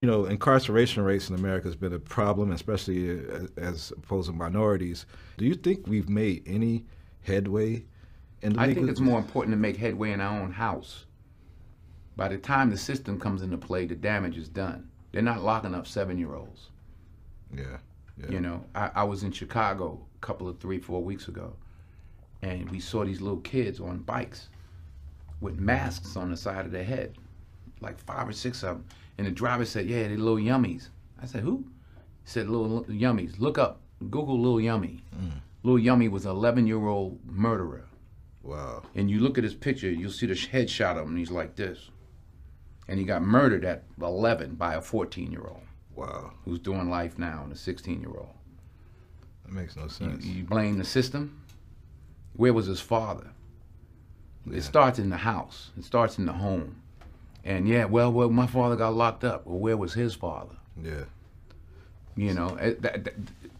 you know, incarceration rates in America has been a problem, especially uh, as opposed to minorities. Do you think we've made any headway? And I think it's more important to make headway in our own house. By the time the system comes into play, the damage is done. They're not locking up seven-year-olds. Yeah, yeah. You know, I, I was in Chicago a couple of three, four weeks ago, and we saw these little kids on bikes with masks on the side of their head like five or six of them. And the driver said, yeah, they little yummies. I said, who? He said, little yummies. Look up, Google little yummy. Mm. Little yummy was an 11 year old murderer. Wow. And you look at his picture, you'll see the headshot of him, he's like this. And he got murdered at 11 by a 14 year old. Wow. Who's doing life now and a 16 year old. That makes no sense. You, you, blame the system? Where was his father? Yeah. It starts in the house, it starts in the home and yeah, well, well, my father got locked up. Well, where was his father? Yeah. You know, eh, that, that,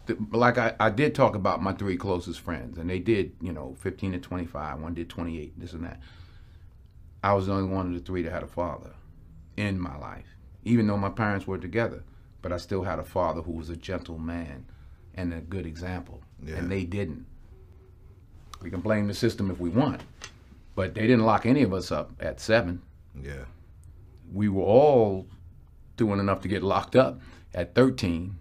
that, like I, I did talk about my three closest friends, and they did, you know, 15 to 25. One did 28, this and that. I was the only one of the three that had a father in my life, even though my parents were together. But I still had a father who was a gentle man and a good example, yeah. and they didn't. We can blame the system if we want, but they didn't lock any of us up at seven. Yeah we were all doing enough to get locked up. At 13,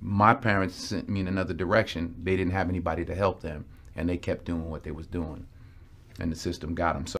my parents sent me in another direction. They didn't have anybody to help them, and they kept doing what they was doing, and the system got them. So